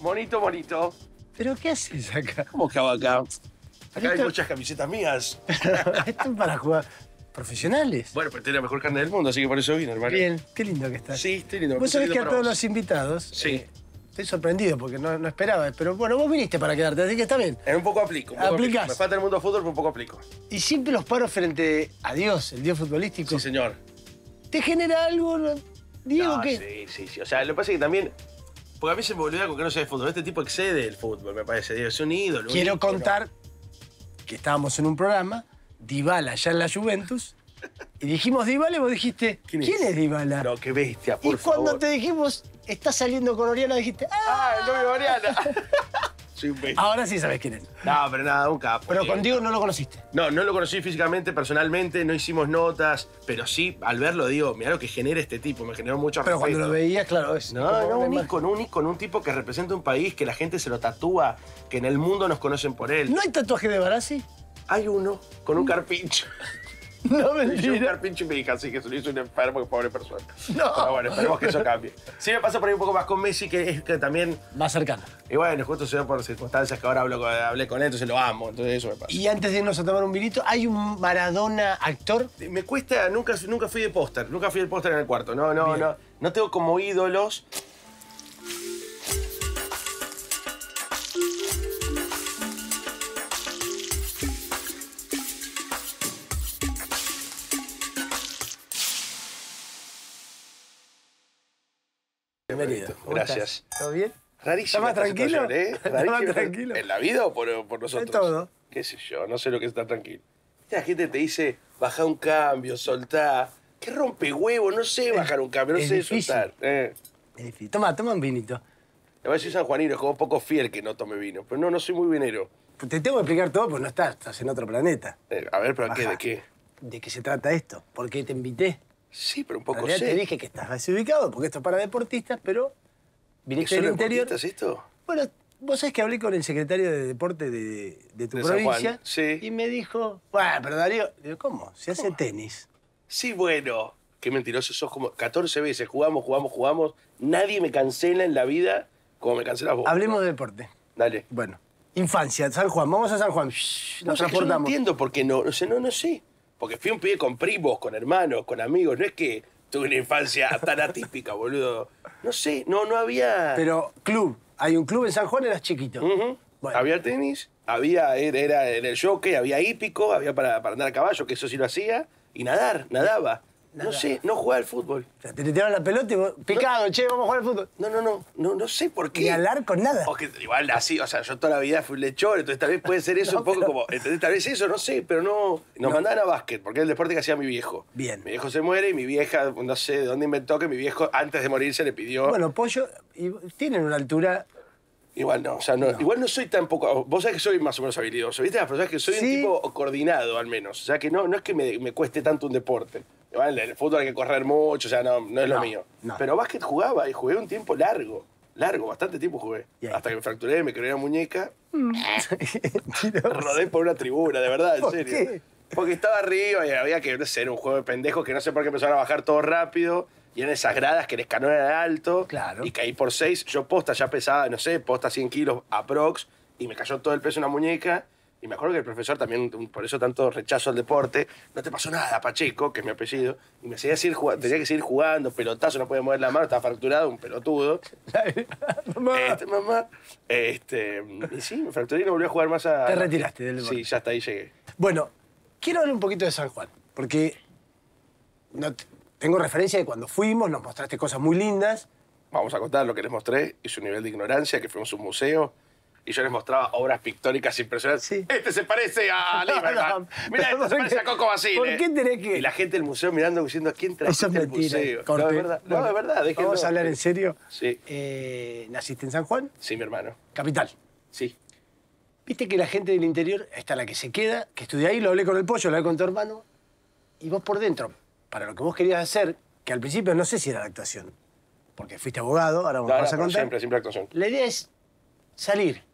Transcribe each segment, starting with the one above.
¡Monito, monito! bonito. ¿Pero qué haces acá? ¿Cómo que acá? Acá hay muchas camisetas mías. Están para jugar profesionales. Bueno, pero tiene la mejor carne del mundo, así que por eso vine, hermano. Bien, qué lindo que estás. Sí, estoy lindo. Vos sabés que a todos los invitados. Sí. Eh, estoy sorprendido porque no, no, esperaba, pero bueno, vos viniste para quedarte, así que está bien. En eh, un poco aplico. Aplicas. Me falta el mundo del fútbol, pero un poco aplico. Y siempre los paros frente a Dios, el Dios futbolístico. Sí, señor. ¿Te genera algo, Diego? No, que... Sí, sí, sí. O sea, lo que pasa es que también porque a mí se me olvida con que no sea de fútbol. Este tipo excede el fútbol, me parece. Es un ídolo. Quiero contar que estábamos en un programa, Dybala ya en la Juventus, y dijimos Dybala y vos dijiste, ¿quién es, ¿Quién Dybala? No, qué bestia, por Y cuando te dijimos, está saliendo con Oriana, dijiste, ¡ah! ¡Ah, Oriana! Ahora sí sabes quién es. No, pero nada, un capo. Pero contigo no lo conociste. No, no lo conocí físicamente, personalmente, no hicimos notas, pero sí, al verlo digo, mira lo que genera este tipo, me generó mucho Pero cuando lo veías, claro, es... No, no, no un un tipo que representa un país, que la gente se lo tatúa, que en el mundo nos conocen por él. ¿No hay tatuaje de Barassi? Hay uno, con un mm. carpincho. No mentira. era pinche mi hija, así que se lo hizo un enfermo, pobre persona. No. Pero bueno, esperemos que eso cambie. Sí me pasa por ahí un poco más con Messi, que es que también... Más cercano. Y bueno, justo se por circunstancias que ahora hablé con él, entonces lo amo, entonces eso me pasa. Y antes de irnos a tomar un vinito, ¿hay un Maradona actor? Me cuesta, nunca, nunca fui de póster, nunca fui de póster en el cuarto, no, no, no. No tengo como ídolos bienvenido. Gracias. ¿Todo bien? Rarísimo. ¿Estás más tranquilo? ¿eh? más tranquilo? ¿En la vida o por, nosotros? todo. ¿Qué sé yo? No sé lo que es estar tranquilo. La gente te dice, baja un cambio, soltá. ¿Qué rompe huevo? No sé bajar un cambio, no sé soltar. Eh. Es difícil. Toma, toma un vinito. Le voy a decir San Juanino, es como poco fiel que no tome vino. Pero no, no soy muy vinero. Te tengo que explicar todo, pues no estás, estás en otro planeta. Eh, a ver, pero ¿qué, ¿de qué? ¿De qué se trata esto? ¿Por qué te invité? Sí, pero un poco sé. te dije que estás desubicado, porque esto es para deportistas, pero viniste del interior. esto? Bueno, vos sabés que hablé con el secretario de deporte de, tu provincia y me dijo, bueno, pero Darío, ¿cómo? Se hace tenis. Sí, bueno. Qué mentiroso, sos como 14 veces, jugamos, jugamos, jugamos. Nadie me cancela en la vida como me cancelas vos. Hablemos de deporte. Dale. Bueno, infancia, San Juan, vamos a San Juan. no, no entiendo por qué no, no sé, no, no sé. Porque fui un pibe con primos, con hermanos, con amigos. No es que tuve una infancia tan atípica, boludo. No sé, no, no había. Pero club, hay un club en San Juan, eras chiquito. Había tenis, había, era, en el jockey, había hípico, había para, para andar a caballo, que eso sí lo hacía, y nadar, nadaba. No sé, no juega al fútbol. te tiraron la pelota y vos, picado, che, vamos a jugar al fútbol. No, no, no, no, sé por qué. Ni hablar con nada. O que, igual así, o sea, yo toda la vida fui lechor. entonces tal vez puede ser eso un poco como, tal vez eso, no sé, pero no. Nos mandaban a básquet, porque era el deporte que hacía mi viejo. Bien. Mi viejo se muere y mi vieja, no sé de dónde inventó que mi viejo antes de morir, se le pidió. Bueno, Pollo, tienen una altura Igual no, o sea, igual no soy tampoco. Vos sabés que soy más o menos habilidoso, ¿viste? verdad es que soy un tipo coordinado, al menos. O sea, que no, no es que me cueste tanto un deporte en el fútbol hay que correr mucho, o sea, no, no es lo mío. Pero básquet jugaba y jugué un tiempo largo. Largo, bastante tiempo jugué. Hasta que me fracturé, me creé una muñeca, mm. rodé por una tribuna, de verdad, en serio. Porque estaba arriba y había que, ser un juego de pendejos que no sé por qué empezaron a bajar todo rápido. Y en esas gradas que el les era alto. Claro. Y caí por seis. Yo posta ya pesaba, no sé, posta 100 kilos aprox. Y me cayó todo el peso en la muñeca. Y me acuerdo que el profesor también, por eso tanto rechazo al deporte, no te pasó nada, Pacheco, que es mi apellido, y me seguía seguir tenía que seguir jugando, pelotazo, no podía mover la mano, estaba fracturado, un pelotudo. mamá. Este, mamá. Este, y sí, me fracturé y no volví a jugar más a... Te retiraste del deporte. Sí, ya hasta ahí llegué. Bueno, quiero hablar un poquito de San Juan, porque tengo referencia de cuando fuimos, nos mostraste cosas muy lindas. Vamos a contar lo que les mostré y su nivel de ignorancia, que fuimos un museo y yo les mostraba obras pictóricas impresionantes. Sí. Este se parece a Lieberman. Mira, este se parece a Coco Basile. ¿Por qué tenés que...? Y la gente del museo mirando diciendo, quién trae Eso es este eh, No, de verdad, ¿Vamos a hablar en serio? Sí. Eh, ¿Naciste en San Juan? Sí, mi hermano. ¿Capital? Sí. Viste que la gente del interior está la que se queda, que estudia ahí, lo hablé con el pollo, lo hablé con tu hermano, y vos por dentro, para lo que vos querías hacer, que al principio no sé si era la actuación, porque fuiste abogado, ahora vos a contar. Siempre, siempre actuación. La idea es salir,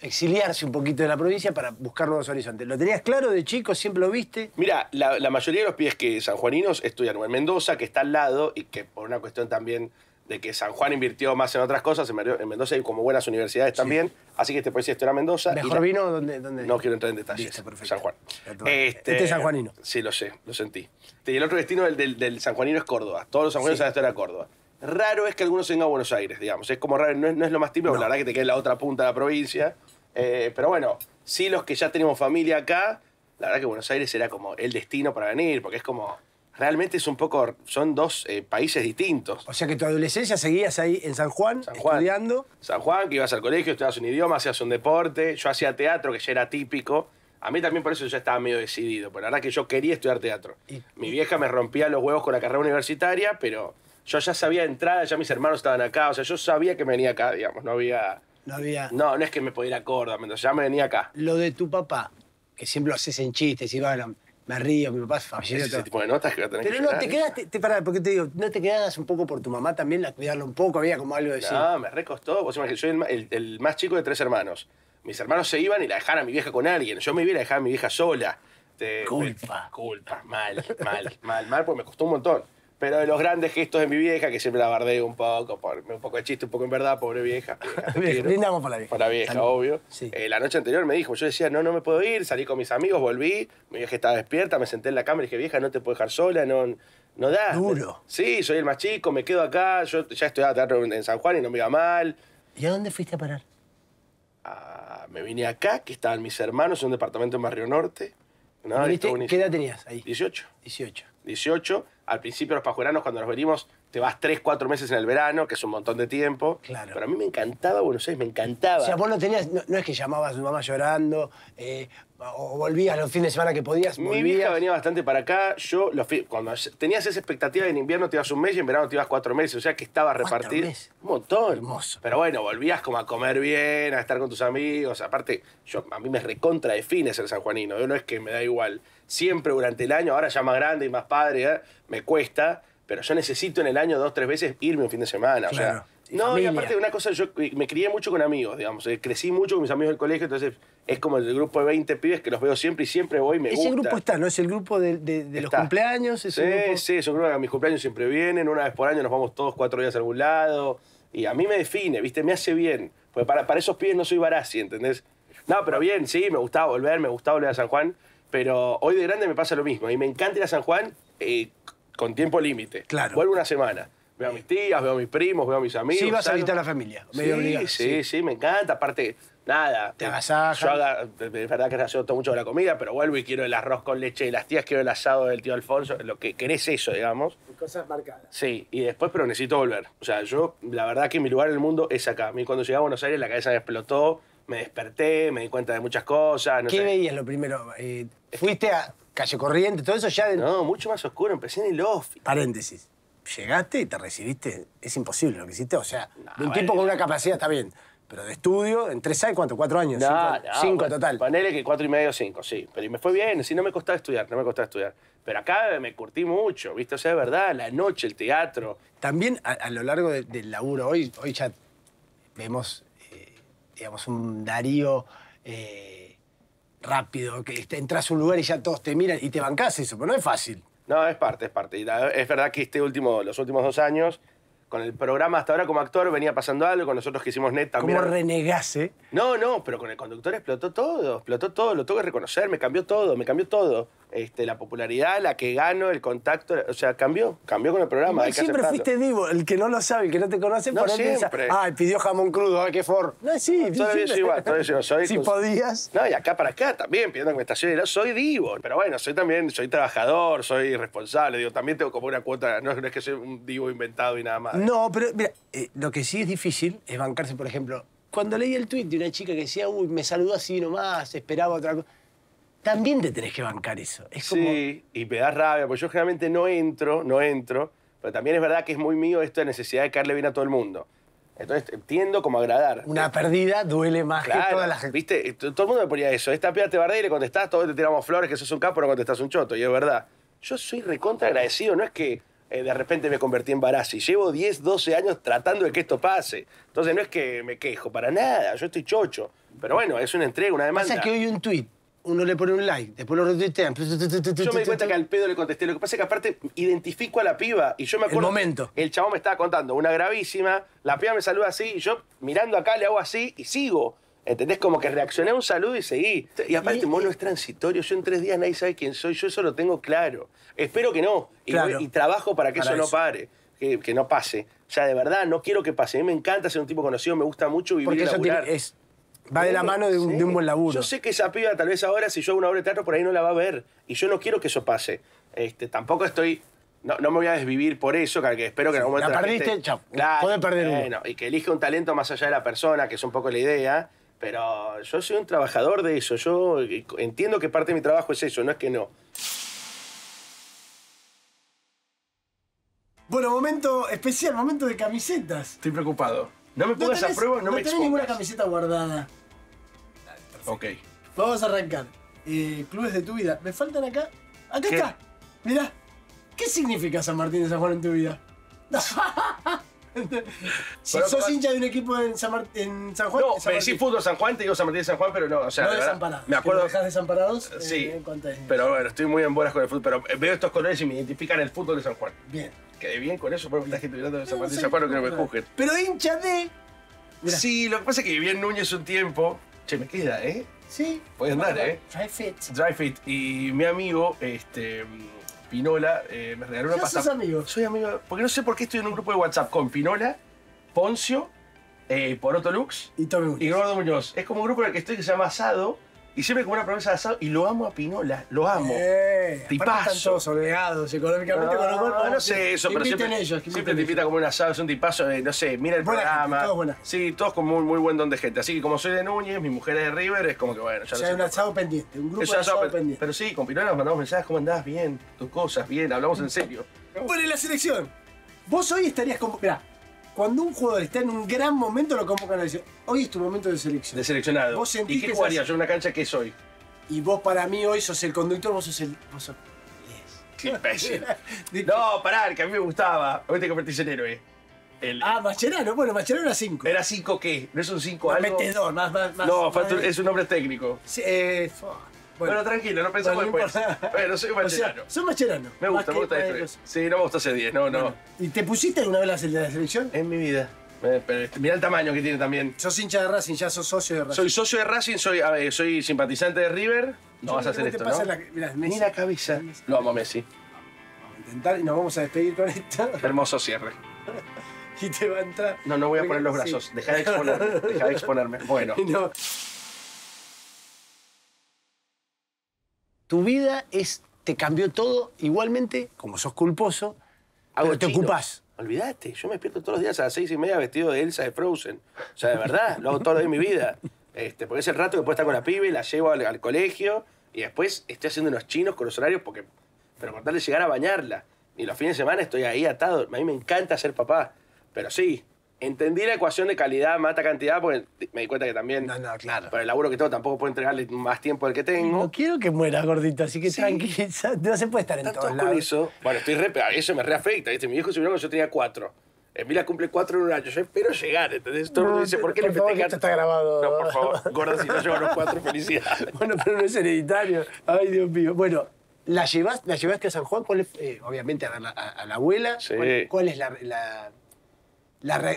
exiliarse un poquito de la provincia para buscar nuevos horizontes. ¿Lo tenías claro de chico? ¿Siempre lo viste? Mira, la, mayoría de los pies que sanjuaninos estudian en Mendoza, que está al lado, y que por una cuestión también de que San Juan invirtió más en otras cosas, en Mendoza hay como buenas universidades también, así que este país estudiar a Mendoza. ¿Mejor vino ¿dónde, No quiero entrar en detalles. San Juan. Este, es este, sanjuanino. Sí, lo sé, lo sentí. Este, y el otro destino del, del, sanjuanino es Córdoba. Todos los sanjuaninos sí. saben en Córdoba. Raro es que algunos se vengan a Buenos Aires, digamos. Es como raro, no es, lo más típico, la verdad que te queda en la otra punta de la provincia. Eh, pero bueno, sí los que ya tenemos familia acá, la verdad que Buenos Aires era como el destino para venir, porque es como... Realmente es un poco, son dos eh, países distintos. O sea que tu adolescencia seguías ahí en San Juan, estudiando. San Juan, que ibas al colegio, estudiabas un idioma, hacías un deporte. Yo hacía teatro, que ya era típico. A mí también por eso ya estaba medio decidido, pero la verdad que yo quería estudiar teatro. Mi vieja me rompía los huevos con la carrera universitaria, pero yo ya sabía entrada, ya mis hermanos estaban acá, o sea, yo sabía que me venía acá, digamos, no había... No había... No, no es que me podía ir a ya me venía acá. Lo de tu papá, que siempre lo haces en chistes, y bueno, me río, mi papá es fabuloso. Ese tipo de notas que va a tener Pero no, te quedas, te, porque te digo, ¿no te quedas un poco por tu mamá también, la cuidarlo un poco? Había como algo de decir. No, me recostó, vos imagínate, yo soy el, más chico de tres hermanos. Mis hermanos se iban y la dejaron a mi vieja con alguien, yo me iba y dejar a mi vieja sola. culpa. culpa, mal, mal, mal, mal, porque me costó un montón. Pero de los grandes gestos de mi vieja, que siempre la bardeo un poco, por, un poco de chiste, un poco en verdad, pobre vieja. Brindamos por la vieja. Por la vieja, obvio. Eh, la noche anterior me dijo, yo decía, no, no me puedo ir, salí con mis amigos, volví, mi vieja estaba despierta, me senté en la cámara y dije, vieja, no te puedo dejar sola, no, no da. Duro. Sí, soy el más chico, me quedo acá, yo ya estoy teatro en San Juan y no me iba mal. ¿Y a dónde fuiste a parar? Ah, me vine acá, que estaban mis hermanos en un departamento en Barrio Norte. ¿Qué edad tenías ahí? 18. 18. 18 al principio los pajuranos, cuando nos venimos, te vas tres, cuatro meses en el verano, que es un montón de tiempo. Claro. Pero a mí me encantaba Buenos Aires, me encantaba. O sea, vos no tenías, no, es que llamabas a tu mamá llorando, eh, o volvías los fines de semana que podías. Volvías. Mi vieja venía bastante para acá, yo, cuando tenías esa expectativa en invierno te ibas un mes y en verano te ibas cuatro meses, o sea que estaba repartido. Un montón. Hermoso. Pero bueno, volvías como a comer bien, a estar con tus amigos. Aparte, yo, a mí me recontra define ser sanjuanino, yo no es que me da igual siempre durante el año, ahora ya más grande y más padre, ¿eh? me cuesta, pero yo necesito en el año dos, tres veces irme un fin de semana. no, y aparte de una cosa, yo eh, me crié mucho con amigos, digamos, eh, crecí mucho con mis amigos del colegio, entonces es como el grupo de 20 pibes que los veo siempre y siempre voy y me Ese grupo está, ¿no? Es el grupo de, los cumpleaños. sí, sí, es un grupo que a mis cumpleaños siempre vienen, una vez por año nos vamos todos cuatro días a algún lado, y a mí me define, ¿viste? Me hace bien, porque para, para esos pibes no soy Barassi, ¿entendés? No, pero bien, sí, me gustaba volver, me gustaba volver a San Juan, pero hoy de grande me pasa lo mismo. Y me encanta ir a San Juan eh, con tiempo límite. Claro. Vuelvo una semana. Veo a mis tías, veo a mis primos, veo a mis amigos. Sí, vas a visitar a la familia. Medio sí, sí, sí, me encanta. Aparte, nada. Te eh, agasajas. Yo haga, es verdad que ha todo mucho de la comida, pero vuelvo y quiero el arroz con leche de las tías, quiero el asado del tío Alfonso, lo que querés eso, digamos. Cosas marcadas. Sí, y después, pero necesito volver. O sea, yo, la verdad que mi lugar en el mundo es acá. A mí cuando llegué a Buenos Aires la cabeza me explotó me desperté, me di cuenta de muchas cosas. ¿Qué veías lo primero? Eh, ¿Fuiste a Calle Corriente, todo eso ya? De... No, mucho más oscuro, empecé en el off. Paréntesis. Llegaste y te recibiste. Es imposible lo que hiciste. O sea, un tiempo tipo con una capacidad está bien. Pero de estudio, en tres años, ¿cuánto? ¿Cuatro años? No, cinco, pues, total. Paneles que cuatro y medio, cinco, sí. Pero y me fue bien, Si no me costaba estudiar, no me costaba estudiar. Pero acá me curtí mucho, ¿viste? O sea, es verdad, la noche, el teatro. También a, lo largo del laburo, hoy, hoy ya vemos digamos, un Darío eh, rápido, que entras a un lugar y ya todos te miran y te bancás eso, pero no es fácil. No, es parte, es parte. Es verdad que este último, los últimos dos años con el programa hasta ahora como actor venía pasando algo, con nosotros que hicimos net también. Como renegase. No, no, pero con el conductor explotó todo, explotó todo, lo tengo que reconocer, me cambió todo, me cambió todo. Este, la popularidad, la que gano, el contacto, o sea, cambió, cambió con el programa. siempre fuiste divo, el que no lo sabe, el que no te conoce, por ahí siempre. Ay, pidió jamón crudo, ay, qué for. No, sí, todavía yo igual, todavía yo soy. Si podías. No, y acá para acá también, pidiendo que me soy divo, pero bueno, soy también, soy trabajador, soy responsable, digo, también tengo como una cuota, no, no es que soy un divo inventado y nada más. No, pero mira, eh, lo que sí es difícil es bancarse, por ejemplo, cuando leí el tweet de una chica que decía, uy, me saludó así nomás, esperaba otra cosa. También te tenés que bancar eso. Sí, y me da rabia, porque yo generalmente no entro, no entro, pero también es verdad que es muy mío esto de necesidad de caerle bien a todo el mundo. Entonces entiendo como agradar. Una pérdida duele más que toda la gente. Viste, eh, todo el mundo me ponía eso. Esta piba te bardea y le contestás, todos te tiramos flores, que es un capo, no contestás un choto. Y es verdad. Yo soy recontra agradecido, no es que eh, de repente me convertí en y Llevo 10, 12 años tratando de que esto pase. Entonces no es que me quejo, para nada, yo estoy chocho. Pero bueno, es una entrega, una demanda. Pasa que hoy un tweet uno le pone un like, después lo retuitean. Yo me di cuenta que al pedo le contesté. Lo que pasa es que aparte identifico a la piba y yo me acuerdo... El momento. El chabón me estaba contando una gravísima, la piba me saluda así y yo mirando acá le hago así y sigo. ¿Entendés? Como que reaccioné a un saludo y seguí. Y aparte, mono es transitorio. Yo en tres días nadie sabe quién soy. Yo eso lo tengo claro. Espero que no. Y, trabajo para que eso, no pare. Que, no pase. O sea, de verdad, no quiero que pase. A mí me encanta ser un tipo conocido. Me gusta mucho vivir y laburar. Eso es, va de la mano de un, buen laburo. Yo sé que esa piba tal vez ahora, si yo hago una obra de teatro, por ahí no la va a ver. Y yo no quiero que eso pase. Este, tampoco estoy no, me voy a desvivir por eso, que espero que en algún momento. La perdiste, perder uno. y que elige un talento más allá de la persona, que es un poco la idea. Pero yo soy un trabajador de eso. Yo eh, entiendo que parte de mi trabajo es eso, no es que no. Bueno, momento especial, momento de camisetas. Estoy preocupado. No me pongas a prueba, no, me ninguna camiseta guardada. Ok. Vamos a arrancar. Eh, clubes de tu vida. Me faltan acá. Acá ¿Qué? está. Mirá. ¿Qué significa San Martín de San Juan en tu vida? si sos hincha de un equipo en San, Juan. No, San me fútbol San Juan, te digo San Martín de San Juan, pero no. O sea, no desamparados. Me acuerdo. Dejas desamparados. Eh, sí. pero bueno, estoy muy en buenas con el fútbol. Pero veo estos colores y me identifican el fútbol de San Juan. Bien. Quedé bien con eso, pero la gente mirando de San Martín de San Juan, no que no me juzguen. Pero hincha de. Sí, lo que pasa es que viví en Núñez un tiempo. Che, me queda, ¿eh? Sí. Puedes andar, ¿eh? Dry fit. Dry fit. Y mi amigo, este Pinola, eh, me regaló una pasada. amigo? Soy amigo, porque no sé por qué estoy en un grupo de WhatsApp con Pinola, Poncio, eh, Poroto Lux Y Tommy y Gordo Muñoz. Es como un grupo en el que estoy que se llama Asado, y siempre como una promesa de asado. Y lo amo a Pinola, lo amo. Eh, tipazo. Están todos obligados económicamente no, con los cuerpos. No sé eso, pero siempre, ellos, siempre te invita como un asado, es un tipazo. Eh, no sé, mira el programa. sí, todos con muy, buen don de gente. Así que como soy de Núñez, mi mujer es de River, es como que bueno. Ya o un asado pendiente, un grupo de asado, pendiente. Pero sí, con Pinola nos mandamos mensajes, ¿cómo andás? Bien, tus cosas, bien, hablamos en serio. Bueno, en la selección. Vos hoy estarías como. Mirá, cuando un jugador está en un gran momento, lo convocan a decir, hoy es tu momento de selección. De seleccionado. ¿Y qué jugaría yo en una cancha que soy? Y vos para mí hoy sos el conductor, vos sos el... Vos sos... Yes. Qué no, pará, que a mí me gustaba. Hoy te convertís en héroe. Ah, macherano, bueno, macherano era 5. ¿Era 5 qué? ¿No es un 5 no, algo? Metedor, más, más, No, es un nombre técnico. Sí, eh, fuck. Bueno, tranquilo, no pensamos después. pero soy macherano. soy macherano. Me gusta, me gusta esto Sí, no me gusta ese 10, no, no. ¿Y te pusiste alguna vez la la selección? En mi vida. Eh, este, mirá el tamaño que tiene también. Sos hincha de Racing, ya sos socio de Racing. Soy socio de Racing, soy, soy simpatizante de River. No vas a hacer esto, ¿no? La, mirá, Messi, cabeza. Lo amo Messi. Vamos a intentar y nos vamos a despedir con esto. Hermoso cierre. y te va a entrar. No, no voy a poner los brazos. Deja de exponerme. Deja de exponerme. Bueno. tu vida es, te cambió todo. Igualmente, como sos culposo, pero te ocupás. yo me despierto todos los días a las seis y media vestido de Elsa de Frozen. O sea, de verdad, lo hago todo los de mi vida. Este, porque es el rato que puedo estar con la pibe, la llevo al, colegio y después estoy haciendo unos chinos con los horarios porque. Pero por tal llegar a bañarla. Y los fines de semana estoy ahí atado. A mí me encanta ser papá. Pero sí, Entendí la ecuación de calidad mata cantidad porque me di cuenta que también. No, no, claro. pero el laburo que tengo tampoco puedo entregarle más tiempo del que tengo. No quiero que muera, gordito, así que tranquila No se puede estar en todos lados. eso, bueno, estoy re, eso me reafecta. Mi viejo se murió cuando yo tenía cuatro. Emilia eh, cumple cuatro en un año. Yo espero llegar, ¿entendés? Todo dice, ¿por qué por le favor, esto está grabado. No, por favor. gordo, si no llevo los cuatro, felicidades. bueno, pero no es hereditario. Ay, Dios mío. Bueno, ¿la, llevaste, a San Juan? Eh, obviamente a la, a, la abuela. Sí. ¿Cuál, es la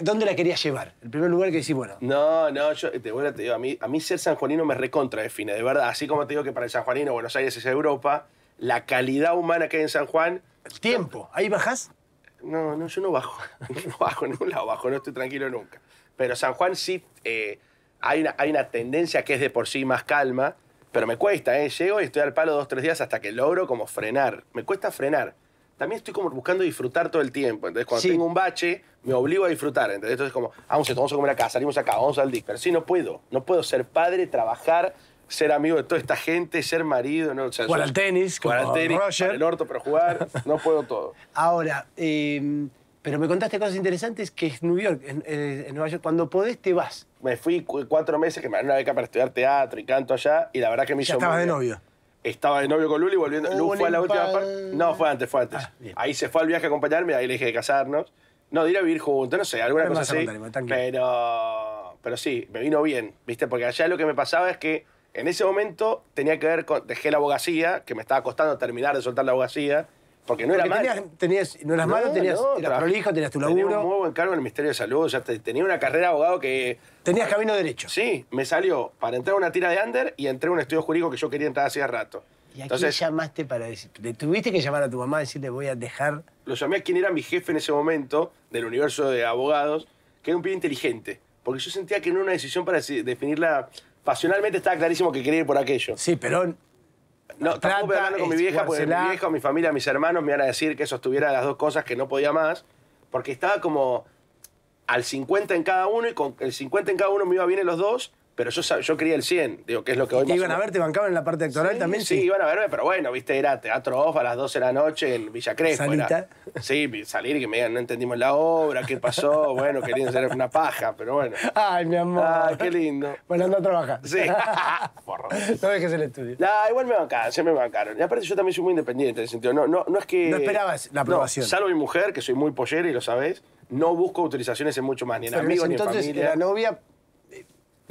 ¿Dónde la querías llevar? El primer lugar que decís, bueno. No, no, yo te, digo, a mí, a mí ser sanjuanino me recontra define, de verdad. Así como te digo que para el sanjuanino Buenos Aires es Europa, la calidad humana que hay en San Juan. tiempo, ¿ahí bajas. No, no, yo no bajo. no bajo en ningún lado, bajo, no estoy tranquilo nunca. Pero San Juan sí eh, hay, una, hay una tendencia que es de por sí más calma, pero me cuesta, ¿eh? Llego y estoy al palo dos, tres días hasta que logro como frenar. Me cuesta frenar también estoy como buscando disfrutar todo el tiempo. Entonces, cuando tengo un bache, me obligo a disfrutar. Entonces, como, ah, vamos a, vamos a comer acá, salimos acá, vamos al disco. Pero sí, no puedo. No puedo ser padre, trabajar, ser amigo de toda esta gente, ser marido. O jugar al tenis, jugar Roger. el orto, pero jugar. No puedo todo. Ahora, em, pero me contaste cosas interesantes que es New York, en, eh, Nueva York. Cuando podés, te vas. Me fui cuatro meses que me dan una beca para estudiar teatro y canto allá, y la verdad que me ya hizo. de novio estaba de novio con Luli volviendo. Oh, Luli fue a la última parte. No, fue antes, fue antes. Ah, ahí se fue al viaje a acompañarme, ahí le dije de casarnos. No, de ir a vivir juntos, no sé, alguna cosa así. pero, pero sí, me vino bien, ¿viste? Porque allá lo que me pasaba es que en ese momento tenía que ver con. Dejé la abogacía, que me estaba costando terminar de soltar la abogacía porque no era tenías, eras malo, tenías, no, eras prolijo, tenías tu laburo. Tenía un muy cargo en el Ministerio de Salud, ya tenía una carrera de abogado que... Tenías camino derecho. Sí, me salió para entrar a una tira de under y entré a un estudio jurídico que yo quería entrar hace rato. ¿Y a Entonces, quién llamaste para decir? ¿Le tuviste que llamar a tu mamá y decirle voy a dejar...? Lo llamé a quien era mi jefe en ese momento, del universo de abogados, que era un pibe inteligente. Porque yo sentía que no era una decisión para definirla... Pasionalmente estaba clarísimo que quería ir por aquello. Sí, pero no, tampoco de con mi vieja, porque mi vieja, mi familia, mis hermanos me van a decir que eso estuviera las dos cosas que no podía más, porque estaba como al 50 en cada uno y con el 50 en cada uno me iba bien en los dos pero yo, yo quería el 100, digo, que es lo que hoy ¿Te iban a ver, te bancaban en la parte actoral también? Sí, iban a verme, pero bueno, viste, era teatro off a las 12 de la noche en Villa Crespo. sí, salir y que me digan, no entendimos la obra, qué pasó, bueno, querían hacer una paja, pero bueno. Ay, mi amor. ¡Ay, qué lindo. Bueno, anda a trabajar. Sí. Porro. No dejes el estudio. No, igual me bancaron, se me bancaron. Y aparte yo también soy muy independiente en el sentido, no, no, no es que... No esperabas la aprobación. salvo mi mujer, que soy muy pollera y lo sabés, no busco autorizaciones en mucho más, ni en amigos, entonces, ni en la novia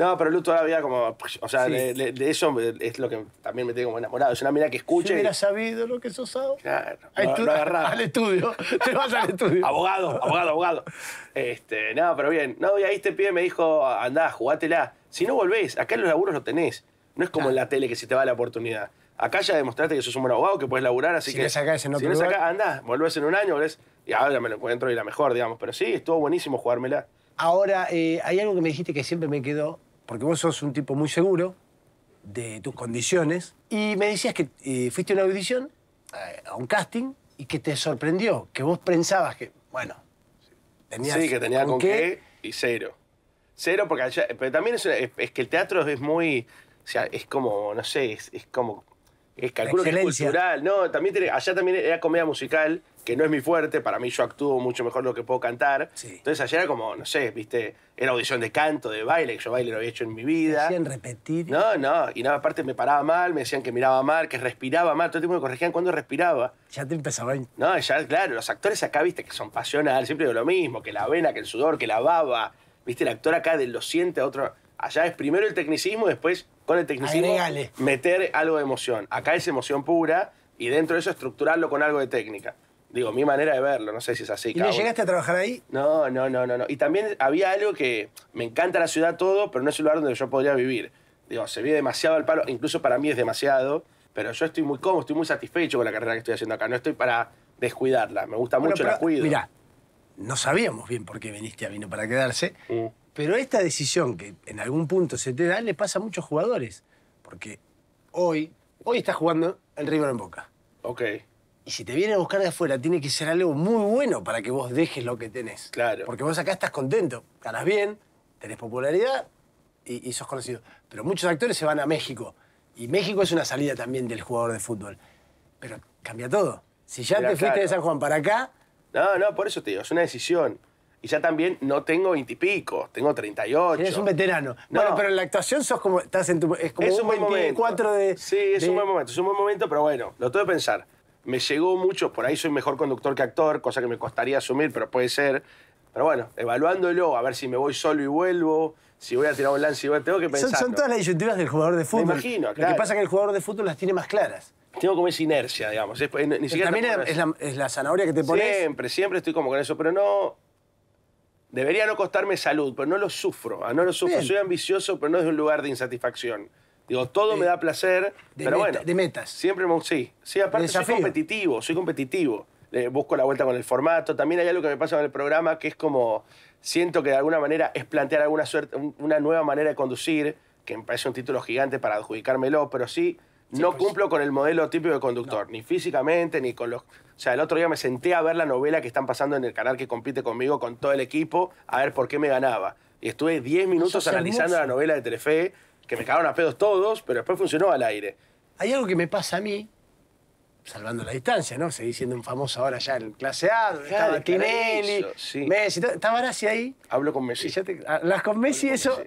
no, pero Luz todavía como. O sea, de, eso es lo que también me tiene como enamorado. Es una mirada que escucha. Si hubiera sabido lo que sos Claro. al estudio. Te vas al estudio. abogado, abogado, abogado. Este, no, pero bien. No, y ahí este pibe me dijo, anda, jugátela. Si no volvés, acá los laburos lo tenés. No es como en la tele que se te va la oportunidad. Acá ya demostraste que sos un buen abogado, que puedes laburar, así que... si que. Le sacás en otro si anda acá, volvés en un año, ¿ves? Y ahora me lo encuentro y la mejor, digamos. Pero sí, estuvo buenísimo jugármela. Ahora, eh, hay algo que me dijiste que siempre me quedó, porque vos sos un tipo muy seguro de tus condiciones, y me decías que eh, fuiste a una audición, eh, a un casting, y que te sorprendió, que vos pensabas que, bueno, tenías Sí, que tenía con, qué, y cero. Cero, porque pero también es, que el teatro es muy, o sea, es como, no sé, es como es, eh, calculo que cultural. No, también allá también era comedia musical, que no es mi fuerte. Para mí yo actúo mucho mejor lo que puedo cantar. Entonces allá era como, no sé, viste, era audición de canto, de baile, que yo baile lo había hecho en mi vida. Decían repetir. No, no. Y nada, aparte me paraba mal, me decían que miraba mal, que respiraba mal. Todo el tiempo me corregían cuando respiraba. Ya te empezaba. No, ya, claro, los actores acá, viste, que son pasionales, siempre digo lo mismo, que la avena, que el sudor, que la baba. Viste, el actor acá de lo siente a otro. Allá es primero el tecnicismo y después con el tecnicismo meter algo de emoción. Acá es emoción pura y dentro de eso estructurarlo con algo de técnica. Digo, mi manera de verlo, no sé si es así. ¿Y llegaste a trabajar ahí? No, no, no, no, Y también había algo que me encanta la ciudad todo, pero no es el lugar donde yo podría vivir. Digo, se ve demasiado al palo, incluso para mí es demasiado, pero yo estoy muy cómodo, estoy muy satisfecho con la carrera que estoy haciendo acá. No estoy para descuidarla, me gusta mucho, la cuido. Mira, no sabíamos bien por qué viniste a Vino para quedarse, mm. Pero esta decisión que en algún punto se te da le pasa a muchos jugadores. Porque hoy, hoy estás jugando el River en Boca. Ok. Y si te viene a buscar de afuera, tiene que ser algo muy bueno para que vos dejes lo que tenés. Claro. Porque vos acá estás contento, ganas bien, tenés popularidad y, sos conocido. Pero muchos actores se van a México. Y México es una salida también del jugador de fútbol. Pero cambia todo. Si ya te fuiste de San Juan para acá. No, no, por eso te digo, es una decisión y ya también no tengo veintipico, tengo 38. Eres un veterano. Bueno, pero en la actuación sos como. Estás en tu, es un, momento 24 de. Sí, es un buen momento. Es un buen momento, pero bueno, lo tengo que pensar. Me llegó mucho, por ahí soy mejor conductor que actor, cosa que me costaría asumir, pero puede ser. Pero bueno, evaluándolo, a ver si me voy solo y vuelvo, si voy a tirar un lance y vuelvo, tengo que pensar. Son, todas las disyuntivas del jugador de fútbol. Me imagino, claro. Lo que pasa es que el jugador de fútbol las tiene más claras tengo como esa inercia, digamos. ni siquiera es la, es, la, zanahoria que te pones. Siempre, siempre estoy como con eso, pero no, Debería no costarme salud, pero no lo sufro. Ah, no lo Soy ambicioso, pero no es un lugar de insatisfacción. Digo, todo me da placer, de pero bueno. De metas. Siempre sí. Sí, aparte soy competitivo, soy competitivo. busco la vuelta con el formato. También hay algo que me pasa con el programa que es como siento que de alguna manera es plantear alguna suerte, una nueva manera de conducir, que me parece un título gigante para adjudicármelo, pero sí no pues. cumplo con el modelo típico de conductor, ni físicamente, ni con los... O sea, el otro día me senté a ver la novela que están pasando en el canal que compite conmigo, con todo el equipo, a ver por qué me ganaba. Y estuve 10 minutos analizando la novela de Telefe, que me cagaron a pedos todos, pero después funcionó al aire. Hay algo que me pasa a mí, salvando la distancia, ¿no? Seguí siendo un famoso ahora ya en clase A, estaba Tinelli, ahí. Hablo con Messi. Ah, con Messi, eso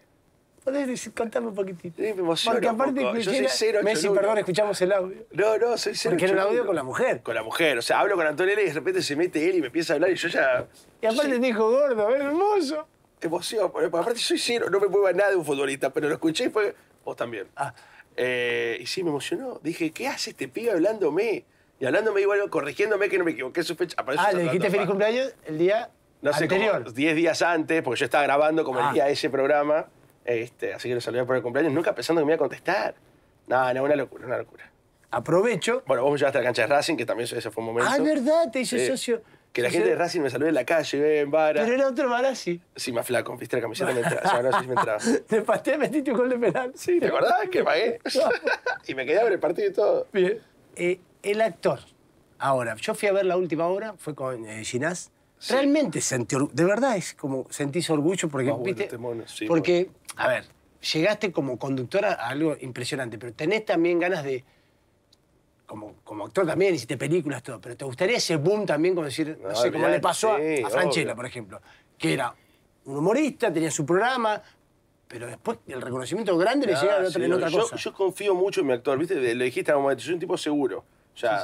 ¿Podés decir, contarme un poquitito? Sí, me Porque aparte un poco. soy Messi, perdón, escuchamos el audio. No, no, soy cero. Porque era un audio con la mujer. Con la mujer. O sea, hablo con Antonella y de repente se mete él y me empieza a hablar y yo ya. Y aparte dijo gordo, hermoso. Emoción, porque aparte soy cero, no me mueva nada de un futbolista, pero lo escuché y fue. Vos también. Ah. Eh, y sí, me emocionó. Dije, ¿qué hace este pibe hablándome? Y hablándome igual, corrigiéndome que no me equivoqué su fecha. ah, le dijiste feliz cumpleaños el día no sé, anterior. 10 días antes, porque yo estaba grabando como ah. el día de ese programa. Este, así que lo saludé por el cumpleaños, nunca pensando que me iba a contestar. No, no, una locura, una locura. Aprovecho. Bueno, vos me llevaste a la cancha de Racing, que también ese fue un momento. Ah, verdad, te hice socio. Que la gente de Racing me salude en la calle, en vara. Pero era otro vara, Sí, Sí, más flaco, viste la camiseta me entraba. O sea, me entraba. Te pasté, metiste un gol de penal. Sí, ¿te acordás? que pagué. y me quedé a ver el partido y todo. Bien. Eh, el actor. Ahora, yo fui a ver la última obra, fue con eh, Ginás. Realmente sentí, de verdad es como sentís orgullo porque, porque a ver, llegaste como conductora a algo impresionante, pero tenés también ganas de, como, como actor también, hiciste películas, todo, pero ¿te gustaría ese boom también, como decir, no, sé, como le pasó a, Franchella, por ejemplo, que era un humorista, tenía su programa, pero después el reconocimiento grande le ah, llega a otra, cosa. Yo confío mucho en mi actor, ¿viste? Lo dijiste en un momento, soy un tipo seguro. O sea,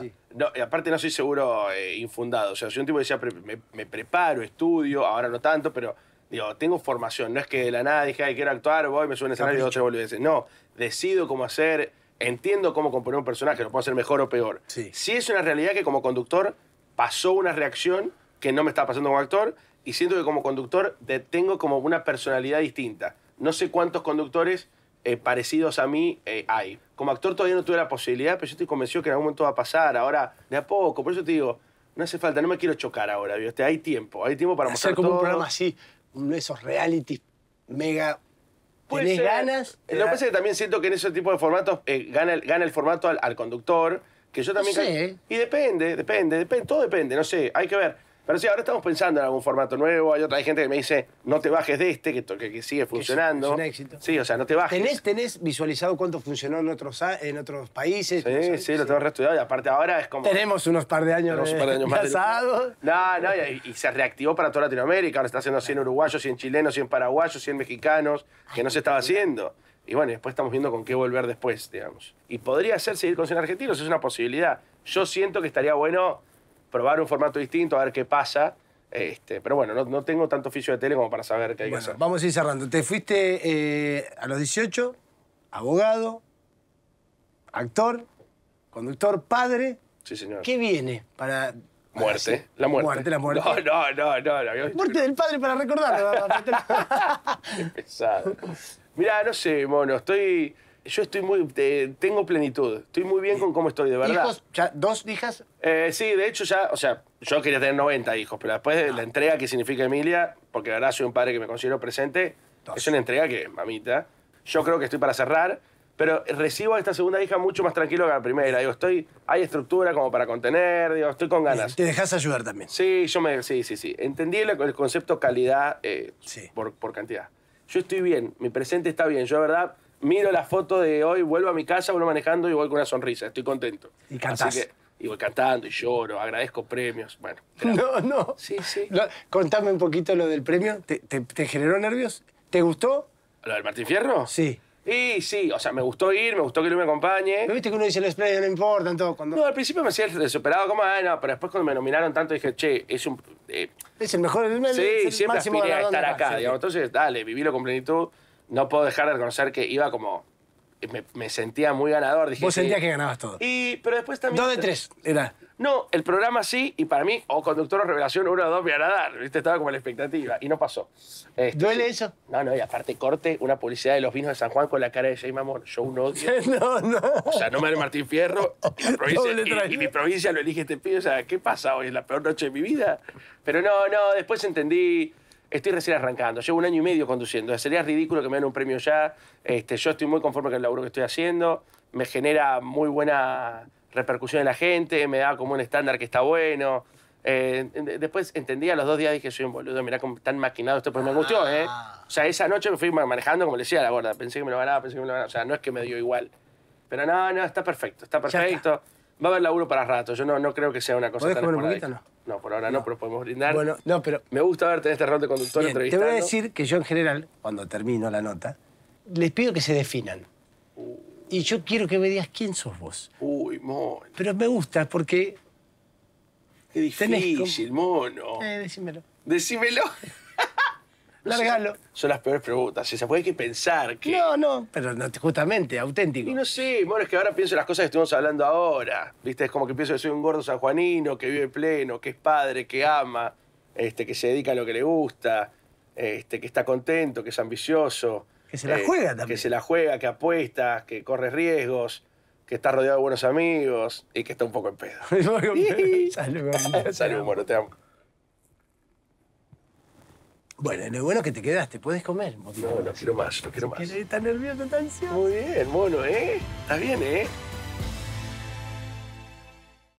aparte no soy seguro eh, infundado. O sea, soy un tipo que decía, me, me, preparo, estudio, ahora no tanto, pero digo, tengo formación, no es que de la nada dije, ay, quiero actuar, voy, me subo un escenario y vuelve y No, decido cómo hacer, entiendo cómo componer un personaje, lo puedo hacer mejor o peor. Sí. sí es una realidad que como conductor pasó una reacción que no me estaba pasando como actor y siento que como conductor tengo como una personalidad distinta. No sé cuántos conductores eh, parecidos a mí eh, hay. Como actor todavía no tuve la posibilidad, pero yo estoy convencido que en algún momento va a pasar. Ahora, de a poco, por eso te digo, no hace falta, no me quiero chocar ahora, Hay tiempo, hay tiempo para mostrar como un programa así, uno esos reality mega ¿Tenés ganas? Eh, lo que pasa es que también siento que en ese tipo de formatos eh, gana, el, formato al, conductor, que yo también... No Y depende, depende, depende, todo depende, no sé, hay que ver. Pero sí, ahora estamos pensando en algún formato nuevo. Hay otra gente que me dice, no te bajes de este, que, sigue funcionando. Es un éxito. Sí, o sea, no te bajes. ¿Tenés, visualizado cuánto funcionó en otros, en otros países? Sí, sí, lo tengo reestudiado. Y aparte ahora es como... Tenemos unos par de años, de, No, no, y, se reactivó para toda Latinoamérica. Ahora está haciendo 100 uruguayos, 100 chilenos, 100 paraguayos, 100 mexicanos, que no se estaba haciendo. Y bueno, después estamos viendo con qué volver después, digamos. Y podría ser seguir con 100 argentinos, es una posibilidad. Yo siento que estaría bueno probar un formato distinto, a ver qué pasa. Este, pero bueno, no, tengo tanto oficio de tele como para saber qué hay Vamos a ir cerrando. Te fuiste eh, a los 18, abogado, actor, conductor, padre. Sí, señor. ¿Qué viene para Muerte, la muerte. Muerte, la muerte. No, no, no, no. Muerte del padre para recordarlo. Qué pesado. Mirá, no sé, mono, estoy yo estoy muy, tengo plenitud, estoy muy bien con cómo estoy, de verdad. ¿Hijos? ¿Ya ¿Dos hijas? Eh, sí, de hecho ya, o sea, yo quería tener 90 hijos, pero después de la entrega que significa Emilia, porque la verdad soy un padre que me considero presente, es una entrega que, mamita, yo creo que estoy para cerrar, pero recibo a esta segunda hija mucho más tranquilo que a la primera. Digo, estoy, hay estructura como para contener, digo, estoy con ganas. Te dejas ayudar también. Sí, yo me, sí, sí, sí. Entendí el, concepto calidad eh, por, por cantidad. Yo estoy bien, mi presente está bien, yo de verdad miro la foto de hoy, vuelvo a mi casa, vuelvo manejando y voy con una sonrisa, estoy contento. Y cantás. y voy cantando y lloro, agradezco premios. Bueno. No, no. Sí, sí. contame un poquito lo del premio. ¿Te, generó nervios? ¿Te gustó? ¿Lo del Martín Fierro? Sí. Y sí, o sea, me gustó ir, me gustó que él me acompañe. ¿No viste que uno dice los premios no importan, todo? Cuando... No, al principio me hacía desesperado, como, ay, no, pero después cuando me nominaron tanto dije, che, es un. Eh, es el mejor, el, sí, siempre aspiré a estar acá, Entonces, dale, vivilo con plenitud no puedo dejar de reconocer que iba como. Me, sentía muy ganador. Dije, Vos sentías que ganabas todo. Y, pero después también. Dos de tres, era. No, el programa sí, y para mí, o conductor o revelación, uno o dos me iban a dar. Estaba como la expectativa, y no pasó. Este, ¿Duele eso? No, no, y aparte corte una publicidad de los vinos de San Juan con la cara de Jay Mamón. Yo un odio. no, no. O sea, no me Martín Fierro, y, mi provincia lo elige este pibe. O sea, ¿qué pasa hoy? ¿Es la peor noche de mi vida? Pero no, no, después entendí estoy recién arrancando, llevo un año y medio conduciendo, sería ridículo que me den un premio ya, este, yo estoy muy conforme con el laburo que estoy haciendo, me genera muy buena repercusión en la gente, me da como un estándar que está bueno. Eh, después después a los dos días, dije, soy un boludo, mirá cómo tan maquinado esto, pues me gustó, ah. ¿eh? O sea, esa noche me fui manejando, como le decía la gorda, pensé que me lo ganaba, pensé que me lo ganaba, o sea, no es que me dio igual. Pero no, no, está perfecto, está perfecto. Va a haber laburo para rato. Yo no, no creo que sea una cosa tan comer un poquito, no? no, por ahora no. pero podemos brindar. Bueno, no, pero... Me gusta verte en este rol de conductor Bien, Te voy a decir que yo en general, cuando termino la nota, les pido que se definan. Y yo quiero que me digas quién sos vos. Uy, mono. Pero me gusta porque... Es difícil, mono. Eh, decímelo. Decímelo. Son, las peores preguntas. Si se puede hay que pensar que. No, no, pero justamente, auténtico. Y no sé, bueno, es que ahora pienso en las cosas que estuvimos hablando ahora. ¿Viste? Es como que pienso que soy un gordo sanjuanino, que vive pleno, que es padre, que ama, este, que se dedica a lo que le gusta, este, que está contento, que es ambicioso. Que se la eh, juega también. Que se la juega, que apuesta, que corre riesgos que está rodeado de buenos amigos y que está un poco en pedo. Salud, Salud, bueno, te amo. Bueno, lo bueno que te quedaste, puedes comer. No, no quiero más, no quiero más. ¿Estás nervioso, tan ansioso. Muy bien, mono, ¿eh? Está bien, ¿eh?